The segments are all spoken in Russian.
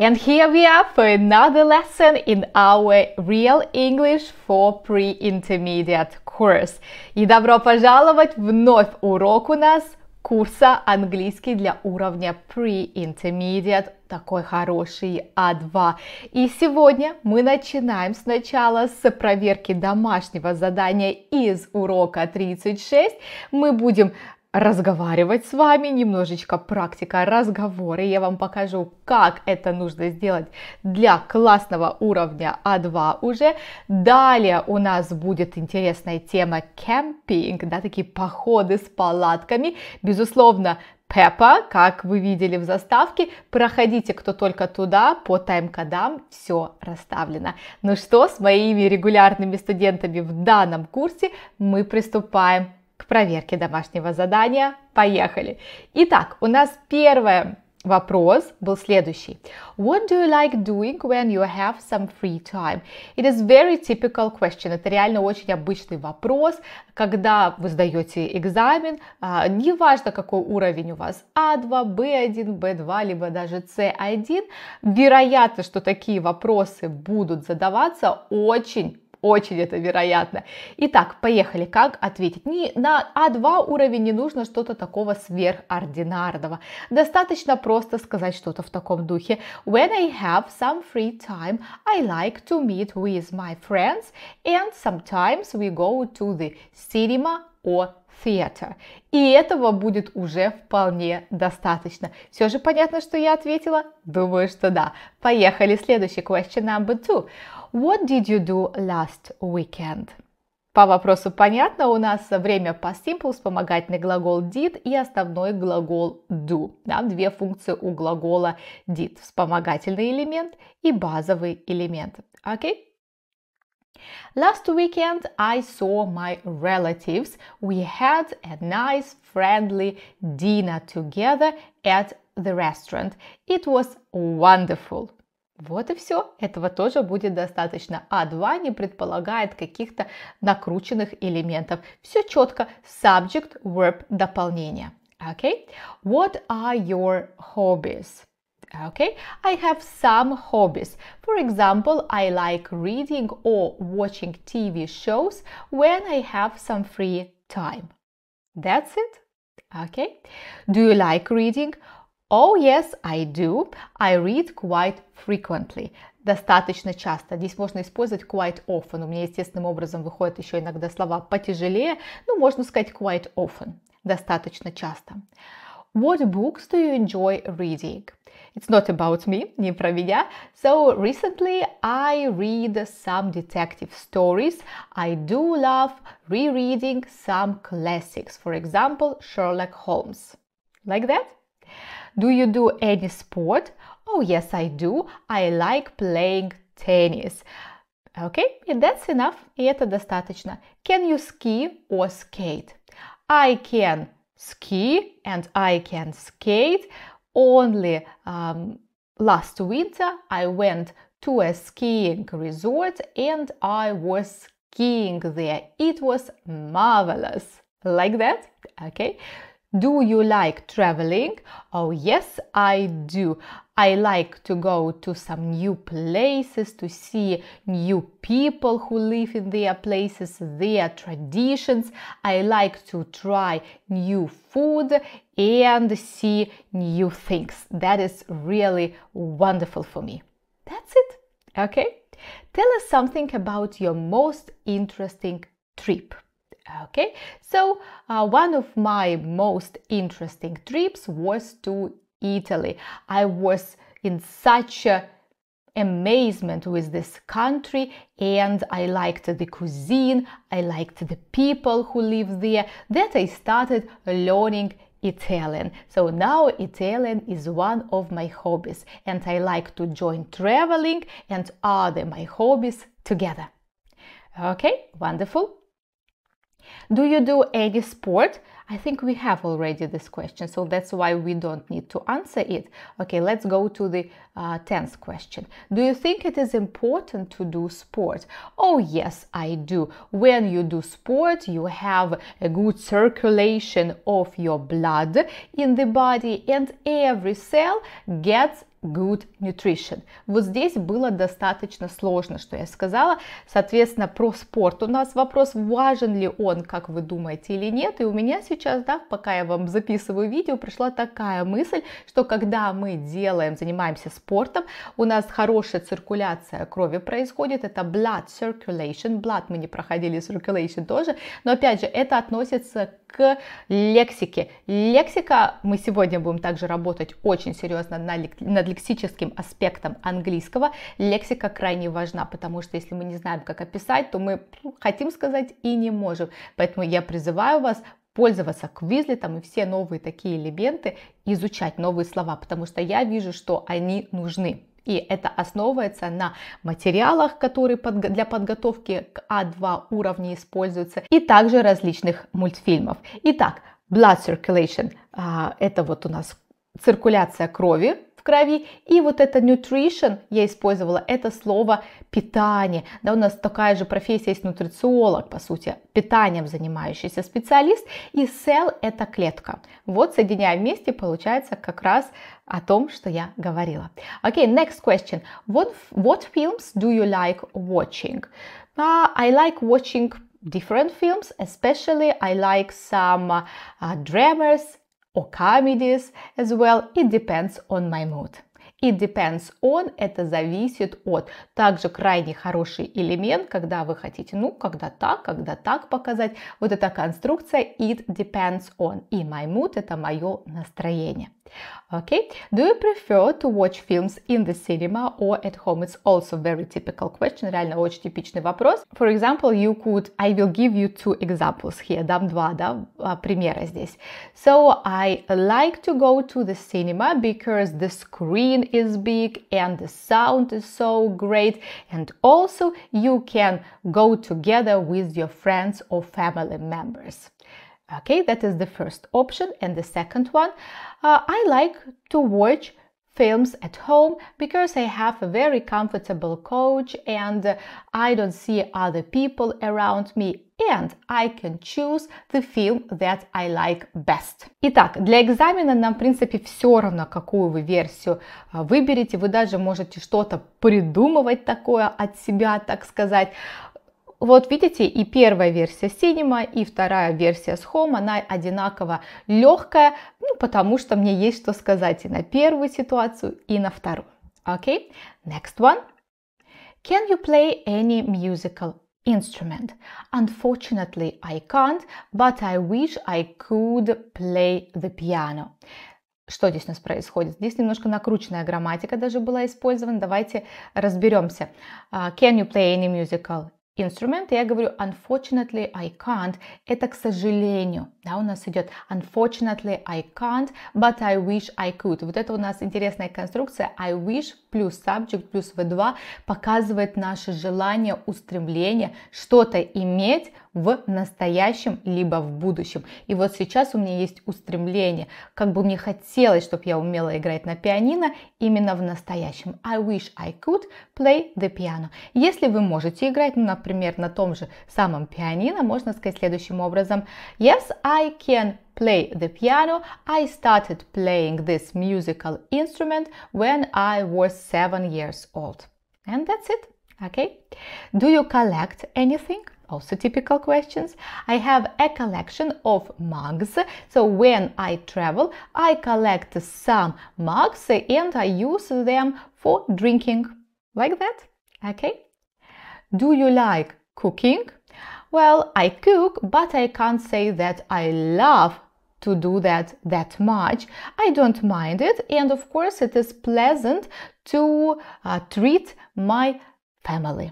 And here we are for another lesson in our Real English for Pre-Intermediate course. И добро пожаловать вновь урок у нас курса английский для уровня Pre-Intermediate, такой хороший А2. И сегодня мы начинаем сначала с проверки домашнего задания из урока 36. Мы будем разговаривать с вами, немножечко практика разговора. Я вам покажу, как это нужно сделать для классного уровня А2 уже. Далее у нас будет интересная тема кемпинг, да, такие походы с палатками. Безусловно, Пеппа, как вы видели в заставке, проходите кто только туда, по тайм-кодам все расставлено. Ну что, с моими регулярными студентами в данном курсе мы приступаем к проверке домашнего задания. Поехали! Итак, у нас первое Вопрос был следующий. What do you like doing when you have some free time? It is very typical question. Это реально очень обычный вопрос, когда вы сдаете экзамен, а, неважно какой уровень у вас, А2, Б1, Б2, либо даже С1, вероятно, что такие вопросы будут задаваться очень очень это вероятно. Итак, поехали. Как ответить? Не, на А2 уровень не нужно что-то такого сверхординарного. Достаточно просто сказать что-то в таком духе. When I have some free time, I like to meet with my friends and sometimes we go to the cinema or theater. И этого будет уже вполне достаточно. Все же понятно, что я ответила? Думаю, что да. Поехали. Следующий question number two. What did you do last weekend? По вопросу понятно, у нас время past simple, вспомогательный глагол did и основной глагол do. Да, две функции у глагола did. Вспомогательный элемент и базовый элемент. Okay? Last weekend I saw my relatives. We had a nice friendly dinner together at the restaurant. It was wonderful. Вот и все. Этого тоже будет достаточно. А2 не предполагает каких-то накрученных элементов. Все четко. Subject, verb, дополнение. Okay? What are your hobbies? Okay, I have some hobbies. For example, I like reading or watching TV shows when I have some free time. That's it. Okay, do you like reading? Oh yes, I do. I read quite frequently. Достаточно часто. Здесь можно использовать quite often. У меня естественным образом выходят еще иногда слова потяжелее. Ну, можно сказать quite often. Достаточно часто. What books do you enjoy reading? It's not about me, не про меня. So recently I read some detective stories. I do love rereading some classics, for example, Sherlock Holmes. Like that? Do you do any sport? Oh, yes, I do. I like playing tennis. Okay, and that's enough, и это достаточно. Can you ski or skate? I can ski and I can skate. Only um, last winter I went to a skiing resort and I was skiing there. It was marvelous. Like that? Okay. Do you like traveling? Oh, yes, I do. I like to go to some new places, to see new people who live in their places, their traditions. I like to try new food and see new things. That is really wonderful for me. That's it. Okay? Tell us something about your most interesting trip. Okay, so uh, one of my most interesting trips was to Italy. I was in such a amazement with this country and I liked the cuisine, I liked the people who live there, that I started learning Italian. So now Italian is one of my hobbies and I like to join traveling and other my hobbies together. Okay, wonderful. Do you do any sport? I think we have already this question, so that's why we don't need to answer it. Okay, let's go to the 10th uh, question. Do you think it is important to do sport? Oh, yes, I do. When you do sport, you have a good circulation of your blood in the body, and every cell gets Good Nutrition. Вот здесь было достаточно сложно, что я сказала. Соответственно, про спорт у нас вопрос, важен ли он, как вы думаете, или нет. И у меня сейчас, да, пока я вам записываю видео, пришла такая мысль, что когда мы делаем, занимаемся спортом, у нас хорошая циркуляция крови происходит. Это blood circulation. Blood мы не проходили, circulation тоже. Но опять же, это относится к к лексике. Лексика, мы сегодня будем также работать очень серьезно над лексическим аспектом английского. Лексика крайне важна, потому что если мы не знаем, как описать, то мы ну, хотим сказать и не можем. Поэтому я призываю вас пользоваться Квизлетом и все новые такие элементы, изучать новые слова, потому что я вижу, что они нужны. И это основывается на материалах, которые для подготовки к А2 уровню используются, и также различных мультфильмов. Итак, blood circulation а, – это вот у нас циркуляция крови, крови. И вот это nutrition, я использовала это слово питание. Да, у нас такая же профессия есть нутрициолог, по сути, питанием занимающийся специалист. И cell – это клетка. Вот соединяя вместе, получается как раз о том, что я говорила. Окей, okay, next question. What, what films do you like watching? Uh, I like watching different films, especially I like some uh, dramas, or comedies as well. It depends on my mood. It depends on – это зависит от. Также крайне хороший элемент, когда вы хотите, ну, когда так, когда так показать. Вот эта конструкция it depends on. И my mood – это мое настроение. Okay, do you prefer to watch films in the cinema or at home? It's also very typical question, реально очень типичный вопрос. For example, you could, I will give you two examples here, дам два, да, примера здесь. So, I like to go to the cinema because the screen is big and the sound is so great and also you can go together with your friends or family members. Okay, that is the first option. And the second one, uh, I like to watch films at home because I have a very comfortable couch and I don't see other people around me and I can choose the film that I like best. Итак, для экзамена нам, в принципе, все равно, какую вы версию выберете. Вы даже можете что-то придумывать такое от себя, так сказать. вот видите, и первая версия Cinema, и вторая версия с Home, она одинаково легкая, ну, потому что мне есть что сказать и на первую ситуацию, и на вторую. Окей, okay? next one. Can you play any musical instrument? Unfortunately, I can't, but I wish I could play the piano. Что здесь у нас происходит? Здесь немножко накрученная грамматика даже была использована. Давайте разберемся. Uh, а, can you play any musical инструмент, я говорю unfortunately I can't, это к сожалению. Да, у нас идет unfortunately I can't, but I wish I could. Вот это у нас интересная конструкция I wish плюс subject плюс V2 показывает наше желание, устремление что-то иметь в настоящем либо в будущем. И вот сейчас у меня есть устремление. Как бы мне хотелось, чтобы я умела играть на пианино именно в настоящем. I wish I could play the piano. Если вы можете играть, ну, например, на том же самом пианино, можно сказать следующим образом. Yes, I I can play the piano. I started playing this musical instrument when I was seven years old. And that's it. Okay. Do you collect anything? Also typical questions. I have a collection of mugs. So when I travel, I collect some mugs and I use them for drinking. Like that. Okay. Do you like cooking? Well, I cook, but I can't say that I love to do that that much. I don't mind it, and of course, it is pleasant to uh, treat my family.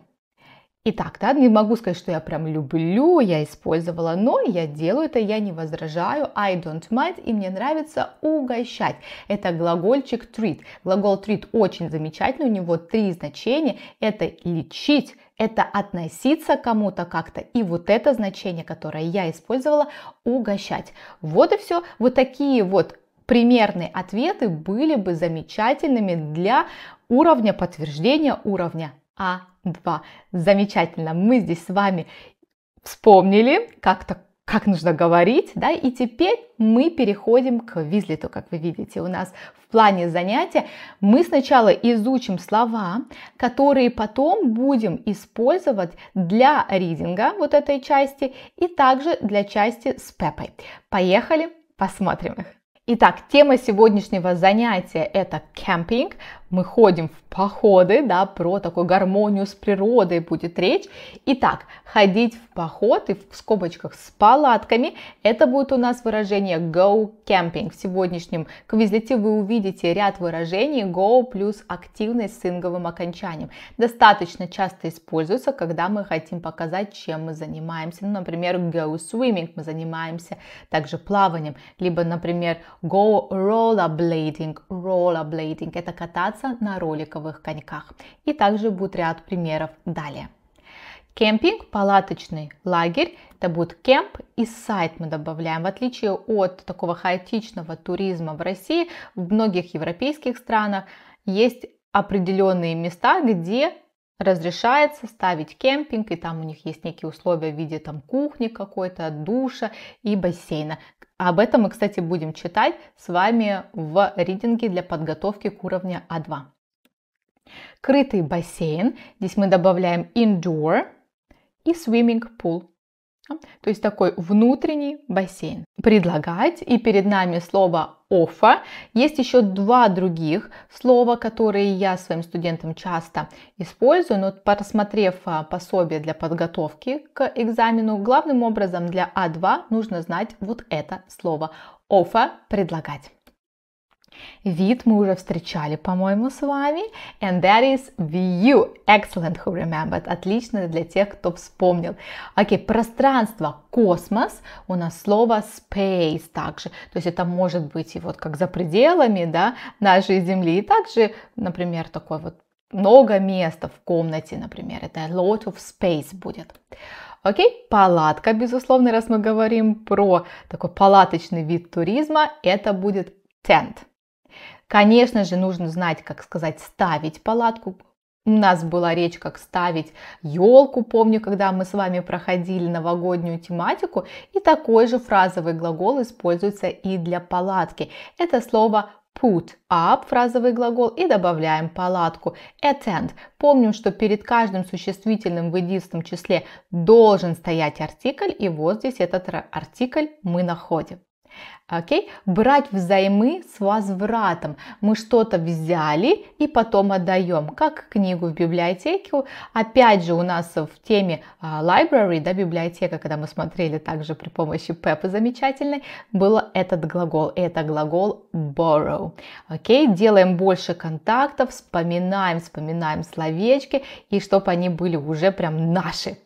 Итак, да, не могу сказать, что я прям люблю, я использовала, но я делаю это, я не возражаю, I don't mind, и мне нравится угощать. Это глагольчик treat. Глагол treat очень замечательный, у него три значения. Это лечить, это относиться к кому-то как-то. И вот это значение, которое я использовала, угощать. Вот и все. Вот такие вот примерные ответы были бы замечательными для уровня подтверждения уровня А2. Замечательно. Мы здесь с вами вспомнили, как то как нужно говорить, да, и теперь мы переходим к Визлиту, как вы видите, у нас в плане занятия мы сначала изучим слова, которые потом будем использовать для ридинга вот этой части и также для части с Пепой. Поехали, посмотрим их. Итак, тема сегодняшнего занятия это кемпинг, мы ходим в походы, да, про такую гармонию с природой будет речь. Итак, ходить в поход и в скобочках с палатками, это будет у нас выражение go camping. В сегодняшнем квизлете вы увидите ряд выражений go плюс активность с инговым окончанием. Достаточно часто используется, когда мы хотим показать, чем мы занимаемся. Ну, например, go swimming, мы занимаемся также плаванием. Либо, например, go rollerblading, rollerblading, это кататься кататься на роликовых коньках. И также будет ряд примеров далее. Кемпинг, палаточный лагерь, это будет кемп и сайт мы добавляем. В отличие от такого хаотичного туризма в России, в многих европейских странах есть определенные места, где разрешается ставить кемпинг, и там у них есть некие условия в виде там кухни какой-то, душа и бассейна. Об этом мы, кстати, будем читать с вами в ридинге для подготовки к уровню А2. Крытый бассейн. Здесь мы добавляем indoor и swimming pool. То есть такой внутренний бассейн. Предлагать и перед нами слово офа. Есть еще два других слова, которые я своим студентам часто использую, но просмотрев а, пособие для подготовки к экзамену, главным образом для А2 нужно знать вот это слово офа предлагать. Вид мы уже встречали, по-моему, с вами. And that is view. Excellent who remembered. Отлично для тех, кто вспомнил. Окей, okay, пространство, космос. У нас слово space также. То есть это может быть и вот как за пределами да, нашей Земли. И также, например, такой вот много места в комнате, например. Это a lot of space будет. Окей, палатка, безусловно, раз мы говорим про такой палаточный вид туризма, это будет tent. Конечно же, нужно знать, как сказать, ставить палатку. У нас была речь, как ставить елку, помню, когда мы с вами проходили новогоднюю тематику. И такой же фразовый глагол используется и для палатки. Это слово put up, фразовый глагол, и добавляем палатку. Attend. Помним, что перед каждым существительным в единственном числе должен стоять артикль, и вот здесь этот артикль мы находим. Окей? Брать взаймы с возвратом. Мы что-то взяли и потом отдаем, как книгу в библиотеку. Опять же, у нас в теме а, library, да, библиотека, когда мы смотрели также при помощи Пеппы замечательной, был этот глагол. Это глагол borrow. Окей? Делаем больше контактов, вспоминаем, вспоминаем словечки, и чтобы они были уже прям наши.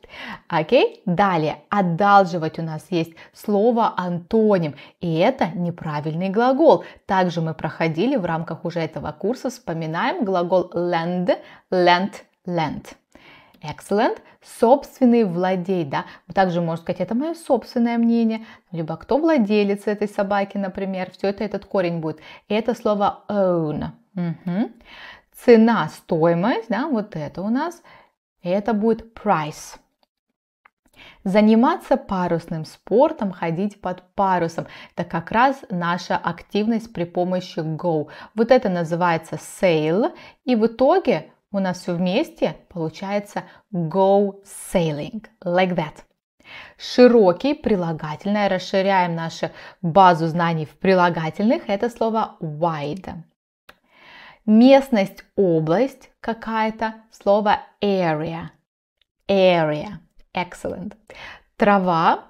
Окей? Далее, одалживать у нас есть слово антоним, и это неправильный глагол. Также мы проходили в рамках уже этого курса, вспоминаем глагол lend, lent, lent. Excellent, собственный владей, да, также можно сказать, это мое собственное мнение, либо кто владелец этой собаки, например, все это этот корень будет. это слово own. Угу. Цена, стоимость, да, вот это у нас, и это будет price. Заниматься парусным спортом, ходить под парусом – это как раз наша активность при помощи go. Вот это называется sail, и в итоге у нас все вместе получается go sailing, like that. Широкий, прилагательное, расширяем нашу базу знаний в прилагательных, это слово wide. Местность, область какая-то, слово area, area. Excellent. Трава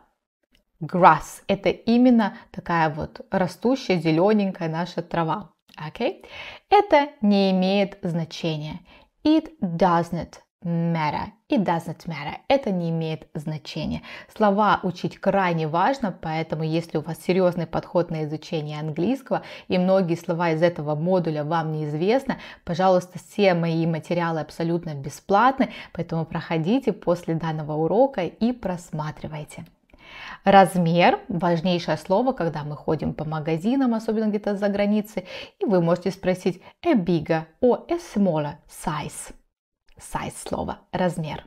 grass. Это именно такая вот растущая зелененькая наша трава. Okay? Это не имеет значения. It doesn't matter. It doesn't matter. Это не имеет значения. Слова учить крайне важно, поэтому если у вас серьезный подход на изучение английского и многие слова из этого модуля вам неизвестны, пожалуйста, все мои материалы абсолютно бесплатны, поэтому проходите после данного урока и просматривайте. Размер – важнейшее слово, когда мы ходим по магазинам, особенно где-то за границей, и вы можете спросить a bigger or a smaller size – size слова размер.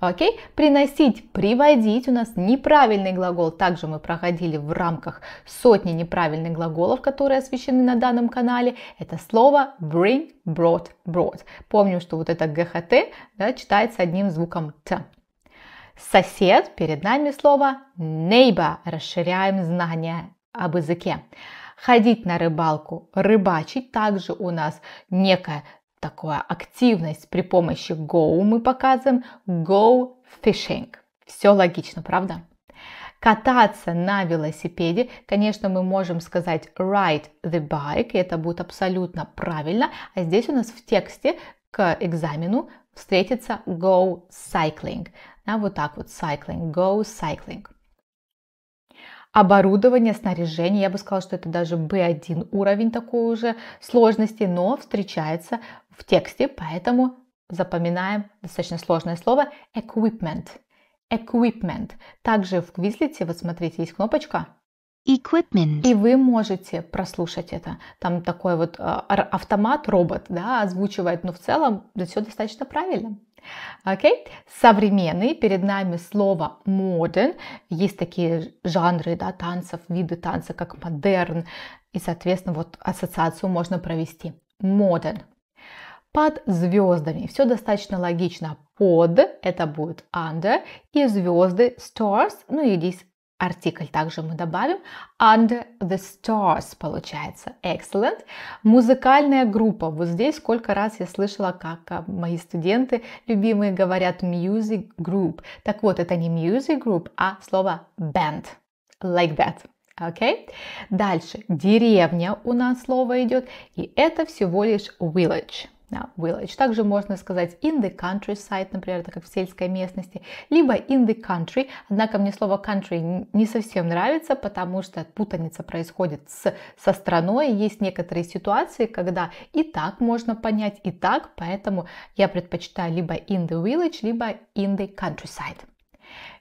Окей, приносить, приводить у нас неправильный глагол. Также мы проходили в рамках сотни неправильных глаголов, которые освещены на данном канале. Это слово bring, brought, brought. Помню, что вот это ГХТ да, читается одним звуком Т. Сосед, перед нами слово neighbor. Расширяем знания об языке ходить на рыбалку, рыбачить. Также у нас некое такое активность при помощи go мы показываем go fishing. Все логично, правда? Кататься на велосипеде, конечно, мы можем сказать ride the bike, и это будет абсолютно правильно, а здесь у нас в тексте к экзамену встретится go cycling. Да, вот так вот cycling, go cycling оборудование, снаряжение. Я бы сказала, что это даже B1 уровень такой уже сложности, но встречается в тексте, поэтому запоминаем достаточно сложное слово equipment. Equipment. Также в Quizlet, вот смотрите, есть кнопочка equipment. И вы можете прослушать это. Там такой вот а, автомат, робот, да, озвучивает, но в целом все достаточно правильно. Okay? Современный, перед нами слово modern. Есть такие жанры да, танцев, виды танца, как модерн. И, соответственно, вот ассоциацию можно провести. Modern. Под звездами. Все достаточно логично. Под это будет under. И звезды stars. Ну и здесь Артикль также мы добавим. Under the stars получается. Excellent. Музыкальная группа. Вот здесь сколько раз я слышала, как а, мои студенты любимые говорят music group. Так вот, это не music group, а слово band. Like that. Okay? Дальше. Деревня у нас слово идет. И это всего лишь village на village. Также можно сказать in the countryside, например, так как в сельской местности, либо in the country. Однако мне слово country не совсем нравится, потому что путаница происходит с, со страной. Есть некоторые ситуации, когда и так можно понять, и так, поэтому я предпочитаю либо in the village, либо in the countryside.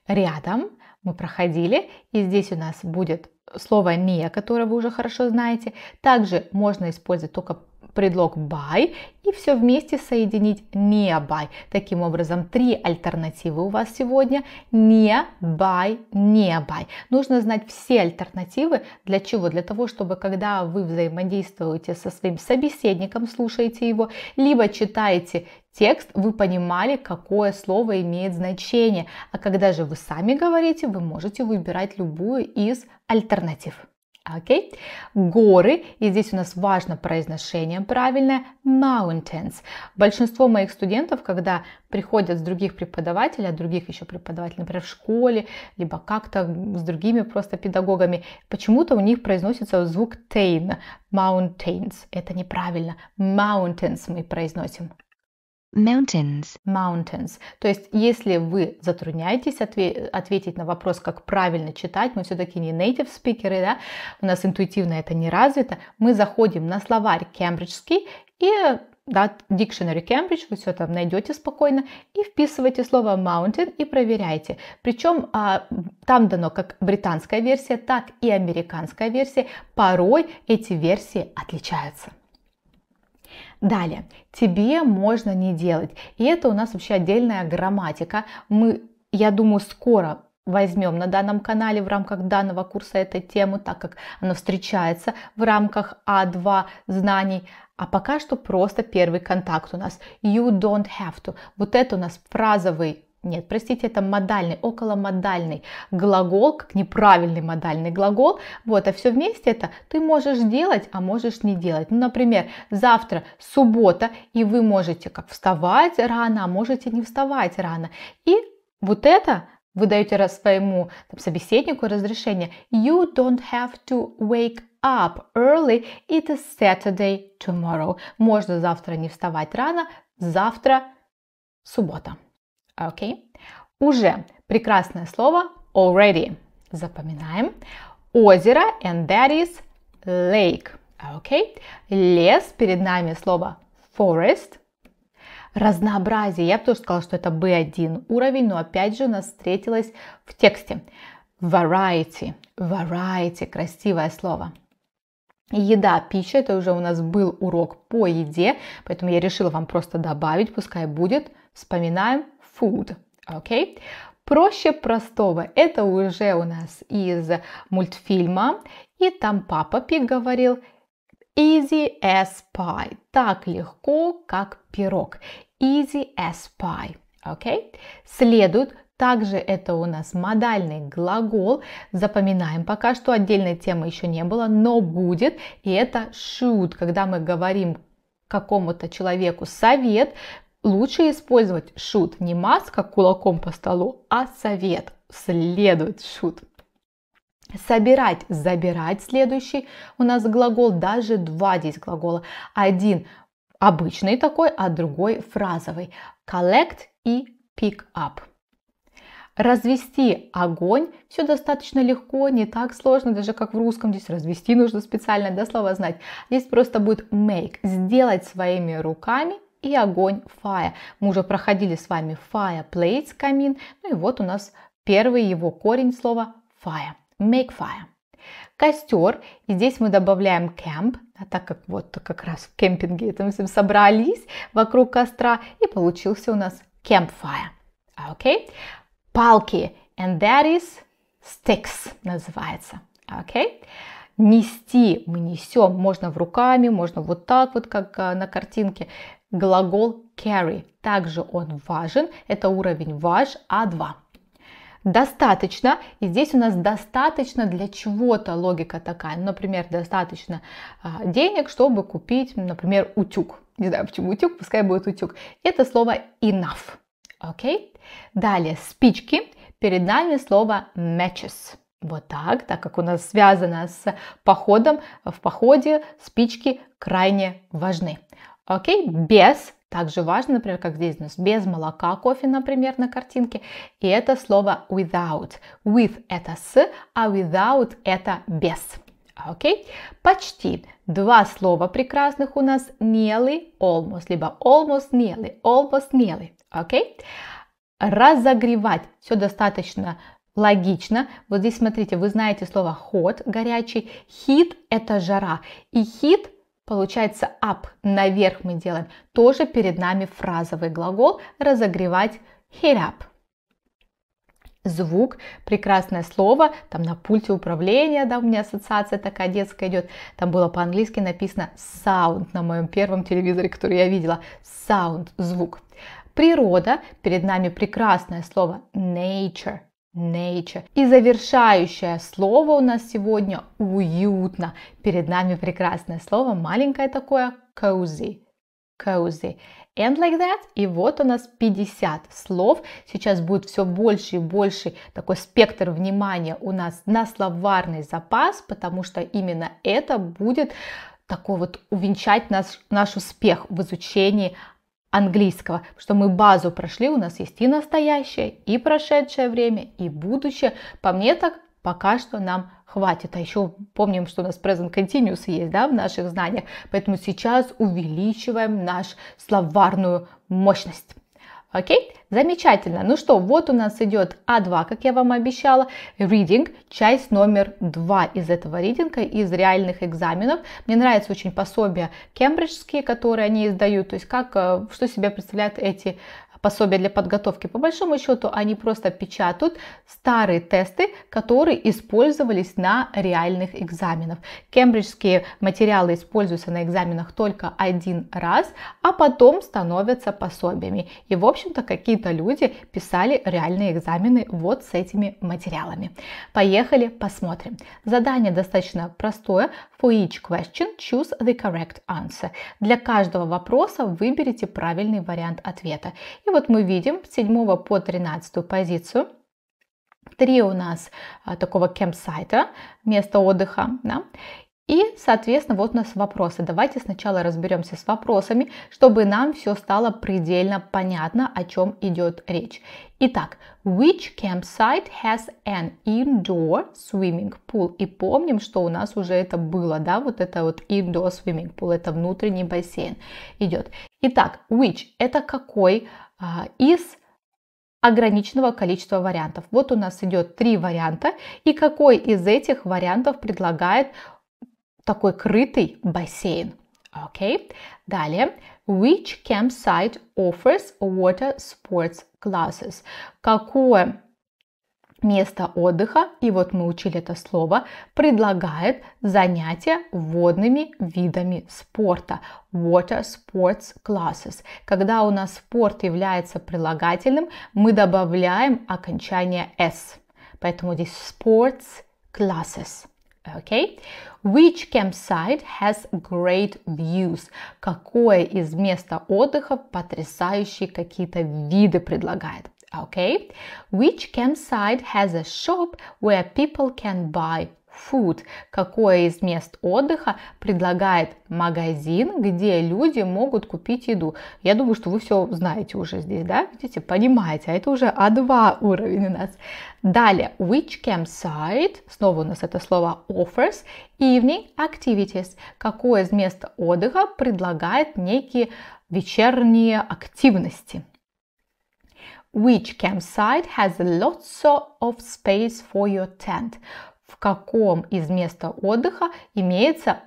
Рядом мы проходили, и здесь у нас будет слово не, которое вы уже хорошо знаете. Также можно использовать только предлог by и все вместе соединить не by. Таким образом, три альтернативы у вас сегодня. Не by, не by. Нужно знать все альтернативы. Для чего? Для того, чтобы когда вы взаимодействуете со своим собеседником, слушаете его, либо читаете текст, вы понимали, какое слово имеет значение. А когда же вы сами говорите, вы можете выбирать любую из альтернатив. Окей? Горы, и здесь у нас важно произношение правильное, mountains. Большинство моих студентов, когда приходят с других преподавателей, от а других еще преподавателей, например, в школе, либо как-то с другими просто педагогами, почему-то у них произносится звук тейн, mountains. Это неправильно, mountains мы произносим. Mountains. Mountains. То есть, если вы затрудняетесь отве- ответить на вопрос, как правильно читать, мы все-таки не native спикеры, да, у нас интуитивно это не развито, мы заходим на словарь кембриджский и да, Dictionary Cambridge, вы все там найдете спокойно, и вписывайте слово mountain и проверяйте. Причем а, там дано как британская версия, так и американская версия. Порой эти версии отличаются. Далее, тебе можно не делать. И это у нас вообще отдельная грамматика. Мы, я думаю, скоро возьмем на данном канале в рамках данного курса эту тему, так как она встречается в рамках А2 знаний. А пока что просто первый контакт у нас. You don't have to. Вот это у нас фразовый нет, простите, это модальный, околомодальный глагол, как неправильный модальный глагол. Вот, а все вместе это ты можешь делать, а можешь не делать. Ну, например, завтра суббота, и вы можете как вставать рано, а можете не вставать рано. И вот это вы даете раз своему там, собеседнику разрешение. You don't have to wake up early. It is Saturday tomorrow. Можно завтра не вставать рано, завтра суббота. Окей? Okay. Уже. Прекрасное слово already. Запоминаем. Озеро and that is lake. Окей? Okay. Лес. Перед нами слово forest. Разнообразие. Я бы тоже сказала, что это B1 уровень, но опять же у нас встретилось в тексте. Variety. Variety. Красивое слово. Еда, пища, это уже у нас был урок по еде, поэтому я решила вам просто добавить, пускай будет. Вспоминаем food. Okay? Проще простого. Это уже у нас из мультфильма. И там папа Пик говорил easy as pie. Так легко, как пирог. Easy as pie. Okay? Следует также это у нас модальный глагол. Запоминаем пока что, отдельной темы еще не было, но будет. И это should, когда мы говорим какому-то человеку совет, Лучше использовать шут не маска кулаком по столу, а совет. Следует шут. Собирать, забирать следующий. У нас глагол, даже два здесь глагола. Один обычный такой, а другой фразовый. Collect и pick up. Развести огонь все достаточно легко, не так сложно, даже как в русском здесь развести нужно специально, до слова знать. Здесь просто будет make, сделать своими руками и огонь фая. Мы уже проходили с вами fireplace, камин. Ну и вот у нас первый его корень слова fire, make fire. Костер, и здесь мы добавляем camp, а так как вот как раз в кемпинге там всем собрались вокруг костра, и получился у нас campfire. А, окей? Okay? Палки, and that is sticks называется. А, окей? Okay? Нести мы несем, можно в руками, можно вот так вот, как а, на картинке. Глагол carry также он важен, это уровень ваш А2. Достаточно, и здесь у нас достаточно для чего-то логика такая. Например, достаточно а, денег, чтобы купить, например, утюг. Не знаю, почему утюг, пускай будет утюг. Это слово enough. Окей? Okay? Далее спички. Перед нами слово matches. Вот так, так как у нас связано с походом, в походе спички крайне важны. Окей, без также важно, например, как здесь у нас без молока кофе, например, на картинке. И это слово without. With это с, а without это без. Окей? Почти. Два слова прекрасных у нас nearly, almost, либо almost nearly, almost nearly. Окей? Разогревать. Все достаточно логично. Вот здесь смотрите, вы знаете слово hot, горячий. Heat – это жара. И heat Получается up, наверх мы делаем. Тоже перед нами фразовый глагол разогревать heat up. Звук, прекрасное слово, там на пульте управления, да, у меня ассоциация такая детская идет, там было по-английски написано sound на моем первом телевизоре, который я видела, sound, звук. Природа, перед нами прекрасное слово nature, nature. И завершающее слово у нас сегодня уютно. Перед нами прекрасное слово, маленькое такое, cozy. Cozy. And like that. И вот у нас 50 слов. Сейчас будет все больше и больше такой спектр внимания у нас на словарный запас, потому что именно это будет такой вот увенчать наш, наш успех в изучении английского, что мы базу прошли, у нас есть и настоящее, и прошедшее время, и будущее. По мне так пока что нам хватит. А еще помним, что у нас present continuous есть да, в наших знаниях, поэтому сейчас увеличиваем наш словарную мощность. Окей? Замечательно. Ну что, вот у нас идет А2, как я вам обещала, reading, часть номер 2 из этого ридинга, из реальных экзаменов. Мне нравятся очень пособия кембриджские, которые они издают, то есть как, э, что себя представляют эти пособия для подготовки, по большому счету они просто печатают старые тесты, которые использовались на реальных экзаменах. Кембриджские материалы используются на экзаменах только один раз, а потом становятся пособиями. И, в общем-то, какие-то люди писали реальные экзамены вот с этими материалами. Поехали, посмотрим. Задание достаточно простое. For each question, choose the correct answer. Для каждого вопроса выберите правильный вариант ответа. И вот мы видим с 7 по 13 позицию. Три у нас а, такого кемпсайта, места отдыха. Да? И, соответственно, вот у нас вопросы. Давайте сначала разберемся с вопросами, чтобы нам все стало предельно понятно, о чем идет речь. Итак, which campsite has an indoor swimming pool? И помним, что у нас уже это было, да, вот это вот indoor swimming pool, это внутренний бассейн идет. Итак, which – это какой а, из ограниченного количества вариантов. Вот у нас идет три варианта, и какой из этих вариантов предлагает такой крытый бассейн. Окей. Okay. Далее. Which campsite offers water sports classes? Какое место отдыха, и вот мы учили это слово, предлагает занятия водными видами спорта. Water Sports Classes. Когда у нас спорт является прилагательным, мы добавляем окончание S. Поэтому здесь Sports Classes. Okay? Which campsite has great views? Какое из места отдыха потрясающие какие-то виды предлагает? okay? Which campsite has a shop where people can buy food? Какое из мест отдыха предлагает магазин, где люди могут купить еду? Я думаю, что вы все знаете уже здесь, да? Видите, понимаете, а это уже А2 уровень у нас. Далее, which campsite, снова у нас это слово offers, evening activities. Какое из мест отдыха предлагает некие вечерние активности? Which campsite has lots of space for your tent? В каком из места отдыха имеется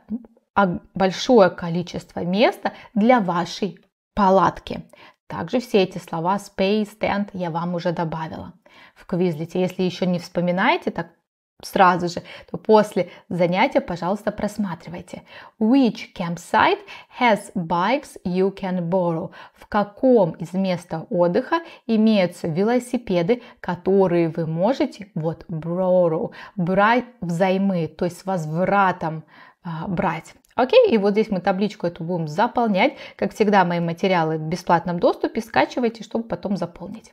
большое количество места для вашей палатки? Также все эти слова space, tent я вам уже добавила в Квизлите. Если еще не вспоминаете, так сразу же, то после занятия, пожалуйста, просматривайте. Which campsite has bikes you can borrow? В каком из места отдыха имеются велосипеды, которые вы можете, вот, borrow, брать взаймы, то есть с возвратом а, брать. Окей, и вот здесь мы табличку эту будем заполнять. Как всегда, мои материалы в бесплатном доступе. Скачивайте, чтобы потом заполнить.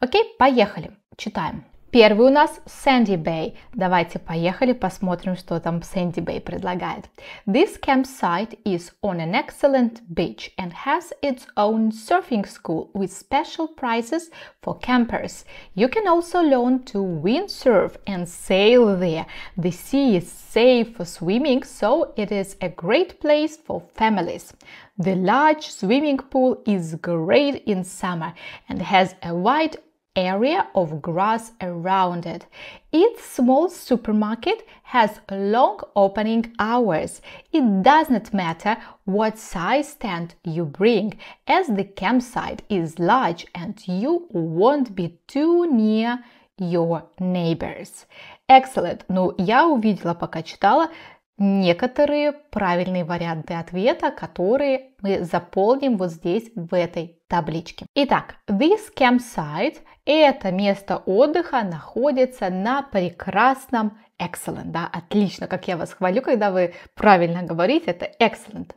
Окей, поехали. Читаем. Первый у нас Sandy Bay. Давайте поехали посмотрим, что там Sandy Bay предлагает. This campsite is on an excellent beach and has its own surfing school with special prizes for campers. You can also learn to windsurf and sail there. The sea is safe for swimming, so it is a great place for families. The large swimming pool is great in summer and has a wide area of grass around it. Its small supermarket has long opening hours. It does not matter what size tent you bring, as the campsite is large and you won't be too near your neighbors. Excellent. Ну, я увидела, пока читала, некоторые правильные варианты ответа, которые мы заполним вот здесь, в этой табличке. Итак, this campsite, это место отдыха, находится на прекрасном excellent, да, отлично, как я вас хвалю, когда вы правильно говорите, это excellent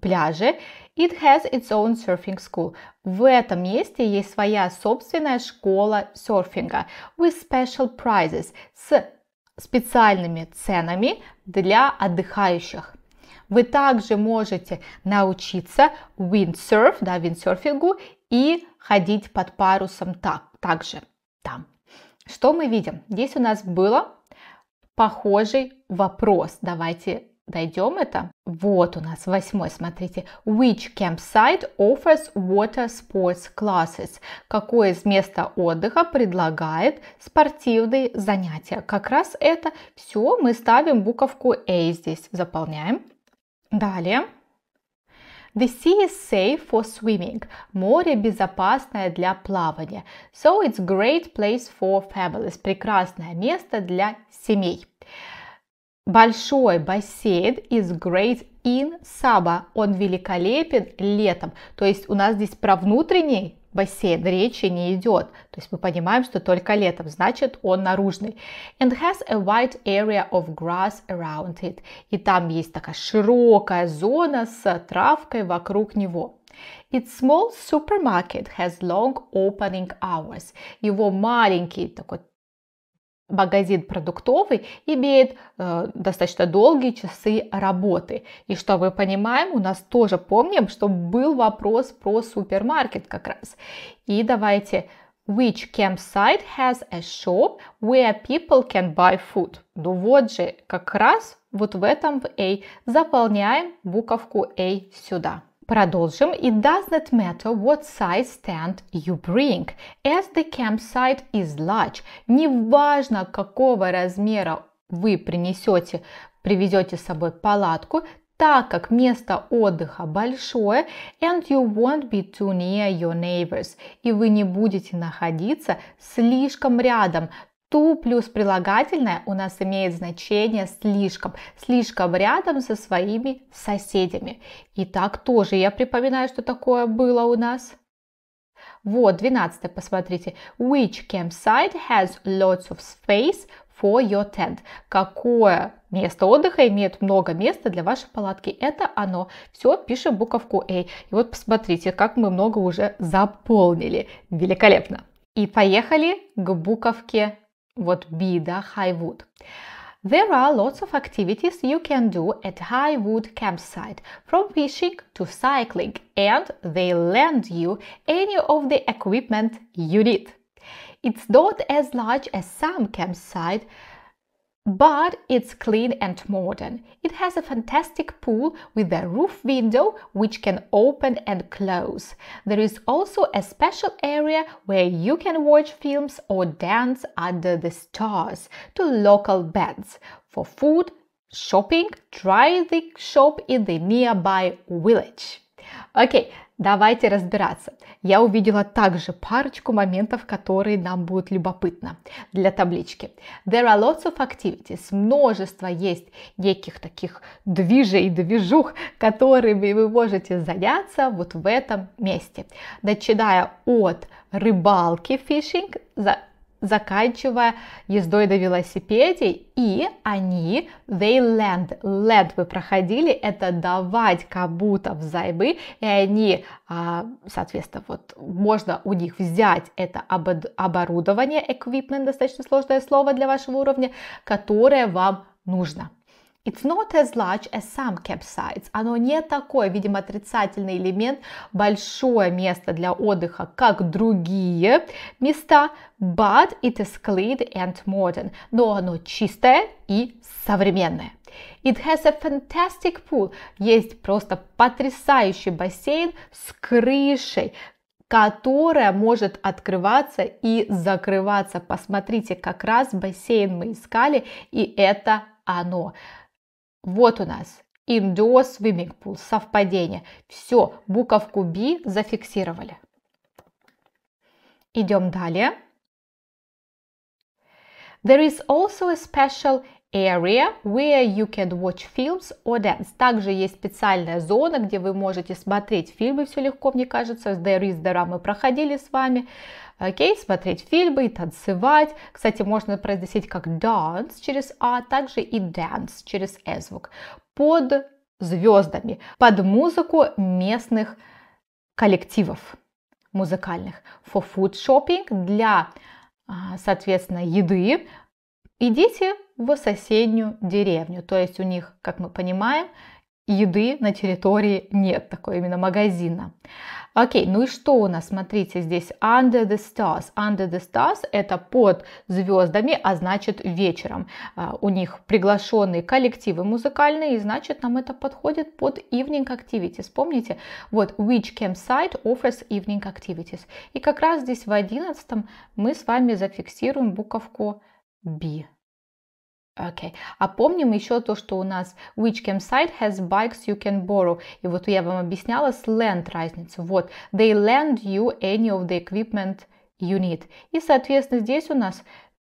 пляже. It has its own surfing school. В этом месте есть своя собственная школа серфинга with special prizes с специальными ценами для отдыхающих. Вы также можете научиться windsurf, да, виндсерфингу и ходить под парусом так, также там. Что мы видим? Здесь у нас было похожий вопрос. Давайте Дойдем это. Вот у нас восьмой, смотрите. Which campsite offers water sports classes? Какое из места отдыха предлагает спортивные занятия? Как раз это все мы ставим буковку A здесь, заполняем. Далее. The sea is safe for swimming. Море безопасное для плавания. So it's great place for families. Прекрасное место для семей. Большой бассейн is great in summer. Он великолепен летом. То есть у нас здесь про внутренний бассейн речи не идет. То есть мы понимаем, что только летом, значит он наружный. And has a wide area of grass around it. И там есть такая широкая зона с травкой вокруг него. Its small supermarket has long opening hours. Его маленький такой Магазин продуктовый имеет э, достаточно долгие часы работы. И что мы понимаем, у нас тоже помним, что был вопрос про супермаркет как раз. И давайте Which campsite has a shop where people can buy food? Ну вот же, как раз вот в этом в A. Заполняем буковку A сюда. Продолжим. It does not matter what size tent you bring, as the campsite is large. Неважно, какого размера вы принесете, привезете с собой палатку, так как место отдыха большое, and you won't be too near your neighbors, и вы не будете находиться слишком рядом, Ту плюс прилагательное у нас имеет значение слишком, слишком рядом со своими соседями. И так тоже я припоминаю, что такое было у нас. Вот, 12 посмотрите. Which campsite has lots of space for your tent? Какое место отдыха имеет много места для вашей палатки? Это оно. Все, пишем буковку A. И вот посмотрите, как мы много уже заполнили. Великолепно. И поехали к буковке the high Highwood. There are lots of activities you can do at Highwood campsite, from fishing to cycling, and they lend you any of the equipment you need. It's not as large as some campsite, but it's clean and modern. It has a fantastic pool with a roof window which can open and close. There is also a special area where you can watch films or dance under the stars to local bands. For food, shopping, try the shop in the nearby village. Okay, Давайте разбираться. Я увидела также парочку моментов, которые нам будут любопытно для таблички. There are lots of activities. Множество есть неких таких движей, движух, которыми вы можете заняться вот в этом месте. Начиная от рыбалки, фишинг, заканчивая ездой на велосипеде, и они, they lend, lend вы проходили, это давать как будто взаймы, и они, а, соответственно, вот можно у них взять это оборудование, equipment, достаточно сложное слово для вашего уровня, которое вам нужно. It's not as large as some campsites. Оно не такое, видимо, отрицательный элемент, большое место для отдыха, как другие места, but it is clean and modern. Но оно чистое и современное. It has a fantastic pool. Есть просто потрясающий бассейн с крышей, которая может открываться и закрываться. Посмотрите, как раз бассейн мы искали, и это оно. Вот у нас indoor swimming pool, совпадение. Все, буковку B зафиксировали. Идем далее. There is also a special area where you can watch films or dance. Также есть специальная зона, где вы можете смотреть фильмы, все легко, мне кажется. There is, there are мы проходили с вами. Э, окей, смотреть фильмы танцевать. Кстати, можно произносить как dance через а, а также и dance через э звук. Под звездами, под музыку местных коллективов музыкальных. For food shopping для, а, соответственно, еды идите в соседнюю деревню. То есть у них, как мы понимаем, еды на территории нет, такой именно магазина. Окей, ну и что у нас? Смотрите, здесь under the stars. Under the stars это под звездами, а значит вечером. А, у них приглашенные коллективы музыкальные, и значит нам это подходит под evening activities. Помните? Вот which campsite offers evening activities. И как раз здесь в одиннадцатом мы с вами зафиксируем буковку B. Окей. Okay. А помним еще то, что у нас which campsite has bikes you can borrow. И вот я вам объясняла с lend разницу. Вот. They lend you any of the equipment you need. И, соответственно, здесь у нас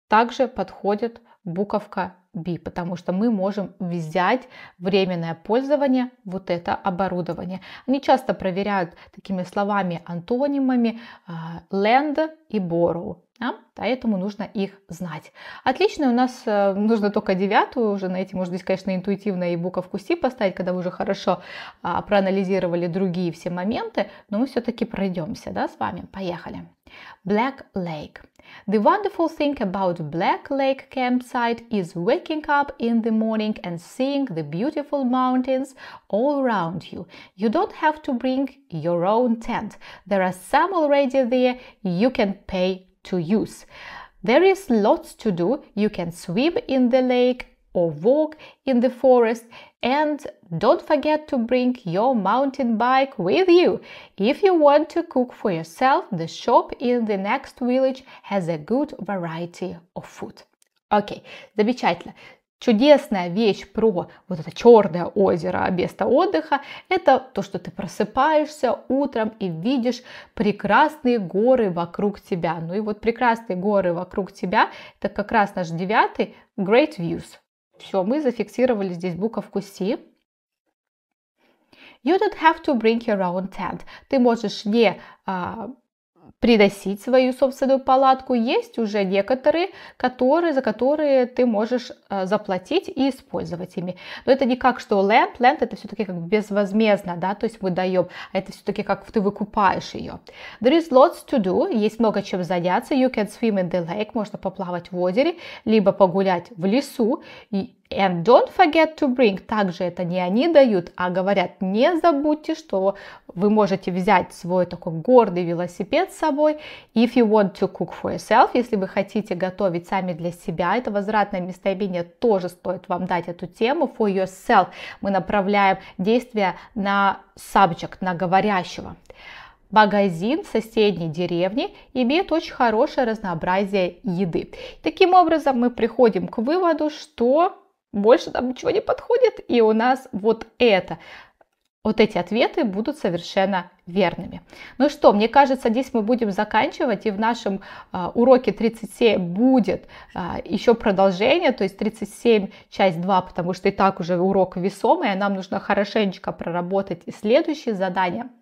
также подходит буковка B, потому что мы можем взять временное пользование вот это оборудование. Они часто проверяют такими словами, антонимами а, lend и borrow. Да? Поэтому нужно их знать. Отлично, у нас э, нужно только девятую уже найти. может здесь, конечно, интуитивно и буковку C поставить, когда вы уже хорошо а, проанализировали другие все моменты, но мы все-таки пройдемся да, с вами. Поехали. Black Lake. The wonderful thing about Black Lake campsite is waking up in the morning and seeing the beautiful mountains all around you. You don't have to bring your own tent. There are some already there. You can pay to use. There is lots to do. You can swim in the lake or walk in the forest and don't forget to bring your mountain bike with you. If you want to cook for yourself, the shop in the next village has a good variety of food. okay, замечательно. Чудесная вещь про вот это черное озеро а место отдыха – это то, что ты просыпаешься утром и видишь прекрасные горы вокруг тебя. Ну и вот прекрасные горы вокруг тебя – это как раз наш девятый Great Views. Все, мы зафиксировали здесь буковку C. You don't have to bring your own tent. Ты можешь не а, приносить свою собственную палатку, есть уже некоторые, которые, за которые ты можешь э, заплатить и использовать ими. Но это не как что ленд-ленд, это все-таки как безвозмездно, да, то есть мы даем, а это все-таки как ты выкупаешь ее. There is lots to do, есть много чем заняться, you can swim in the lake, можно поплавать в озере, либо погулять в лесу, And don't forget to bring. Также это не они дают, а говорят, не забудьте, что вы можете взять свой такой гордый велосипед с собой. If you want to cook for yourself, если вы хотите готовить сами для себя, это возвратное местоимение тоже стоит вам дать эту тему. For yourself мы направляем действие на subject, на говорящего. Магазин в соседней деревне имеет очень хорошее разнообразие еды. Таким образом, мы приходим к выводу, что больше там ничего не подходит, и у нас вот это. Вот эти ответы будут совершенно верными. Ну что, мне кажется, здесь мы будем заканчивать, и в нашем э, уроке 37 будет э, а, еще продолжение, то есть 37 часть 2, потому что и так уже урок весомый, а нам нужно хорошенечко проработать и следующие задания –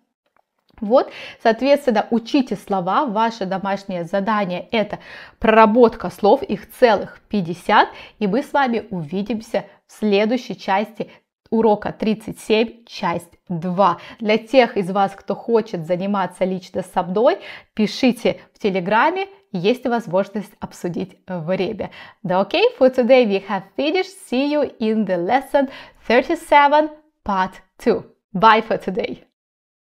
вот, соответственно, учите слова. Ваше домашнее задание – это проработка слов, их целых 50. И мы с вами увидимся в следующей части урока 37, часть 2. Для тех из вас, кто хочет заниматься лично со мной, пишите в Телеграме, есть возможность обсудить время. Да, okay, for today we have finished. See you in the lesson 37, part 2. Bye for today.